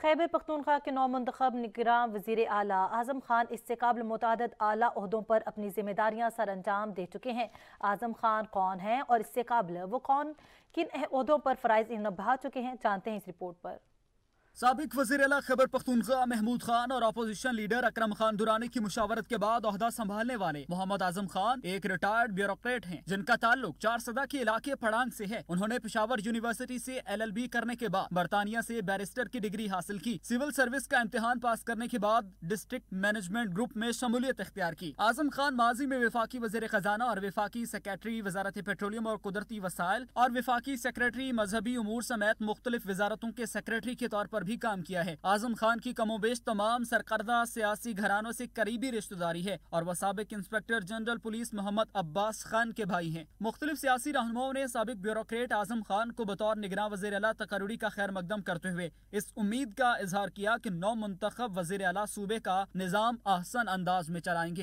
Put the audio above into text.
खैबर पख्तूनख्वा के नौ मंतखब निगरान वजीर अली आज़म खान इससे काबिल मुतद अली अहदों पर अपनी जिम्मेदारियाँ सर अंजाम दे चुके हैं आज़म खान कौन हैं और इससे काबिल वो कौन किन अहदों पर फ़रज़ निभा चुके हैं जानते हैं इस रिपोर्ट पर सबक वजीर अला खबर पख्तुनखा महमूद खान और अपोजिशन लीडर अक्रम खान दुरानी की मुशावरत के बाद अहदा संभालने वाले मोहम्मद आजम खान एक रिटायर्ड ब्यूरोक्रेट हैं जिनका ताल्लुक चार सदा के इलाके पड़ांग से है उन्होंने पिशावर यूनिवर्सिटी से एलएलबी करने के बाद बरतानिया से बैरिस्टर की डिग्री हासिल की सिविल सर्विस का इम्तिहान पास करने के बाद डिस्ट्रिक्ट मैनेजमेंट ग्रुप में शमूलियत अख्तियार की आजम खान माजी में विफाकी वजीर खजाना और विफाकी सेक्रेटरी वजारत पेट्रोलियम और कुदरती वसाइल और विफाकी सेक्रेटरी मजहबी उमूर समेत मुख्तलिफ वजारतों के सेक्रेटरी के तौर पर भी काम किया है आजम खान की कमोबेश तमाम सरकर्दा सियासी घरानों से करीबी रिश्तेदारी है और वह सबक inspector general police Mohammad Abbas Khan के भाई हैं मुख्तलिफ सियासी रहनुमाओं ने सबक ब्यूरोक्रेट आजम खान को बतौर निगरान वजीर अला तकरी का खैर मकदम करते हुए इस उम्मीद का इजहार किया की नौ मुंतब वजीर अला सूबे का निज़ाम आहसन अंदाज में चलाएंगे